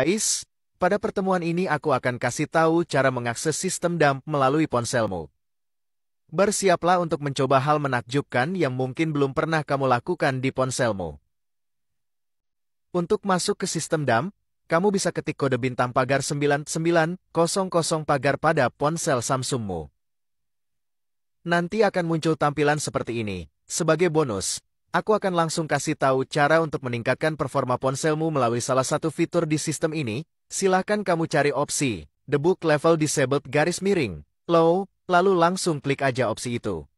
Guys, pada pertemuan ini aku akan kasih tahu cara mengakses sistem dump melalui ponselmu. Bersiaplah untuk mencoba hal menakjubkan yang mungkin belum pernah kamu lakukan di ponselmu. Untuk masuk ke sistem dump, kamu bisa ketik kode bintang pagar 9900 pagar pada ponsel Samsungmu. Nanti akan muncul tampilan seperti ini. Sebagai bonus, Aku akan langsung kasih tahu cara untuk meningkatkan performa ponselmu melalui salah satu fitur di sistem ini. Silahkan kamu cari opsi, debug level disabled garis miring, low, lalu langsung klik aja opsi itu.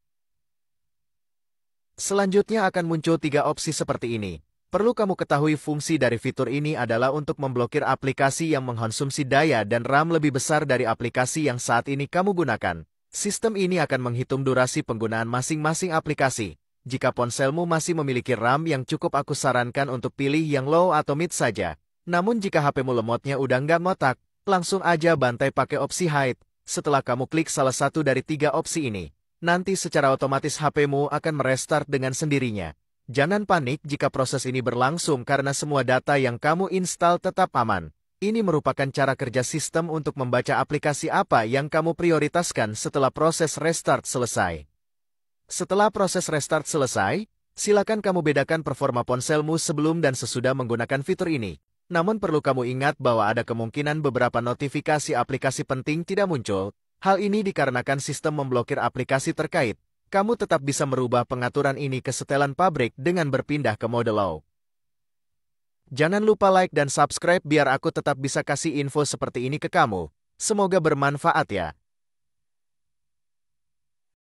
Selanjutnya akan muncul tiga opsi seperti ini. Perlu kamu ketahui fungsi dari fitur ini adalah untuk memblokir aplikasi yang mengkonsumsi daya dan RAM lebih besar dari aplikasi yang saat ini kamu gunakan. Sistem ini akan menghitung durasi penggunaan masing-masing aplikasi. Jika ponselmu masih memiliki RAM yang cukup aku sarankan untuk pilih yang low atau mid saja. Namun jika HPmu lemotnya udah nggak ngotak, langsung aja bantai pakai opsi hide. Setelah kamu klik salah satu dari tiga opsi ini, nanti secara otomatis HPmu akan merestart dengan sendirinya. Jangan panik jika proses ini berlangsung karena semua data yang kamu install tetap aman. Ini merupakan cara kerja sistem untuk membaca aplikasi apa yang kamu prioritaskan setelah proses restart selesai. Setelah proses restart selesai, silakan kamu bedakan performa ponselmu sebelum dan sesudah menggunakan fitur ini. Namun perlu kamu ingat bahwa ada kemungkinan beberapa notifikasi aplikasi penting tidak muncul. Hal ini dikarenakan sistem memblokir aplikasi terkait. Kamu tetap bisa merubah pengaturan ini ke setelan pabrik dengan berpindah ke mode low. Jangan lupa like dan subscribe biar aku tetap bisa kasih info seperti ini ke kamu. Semoga bermanfaat ya.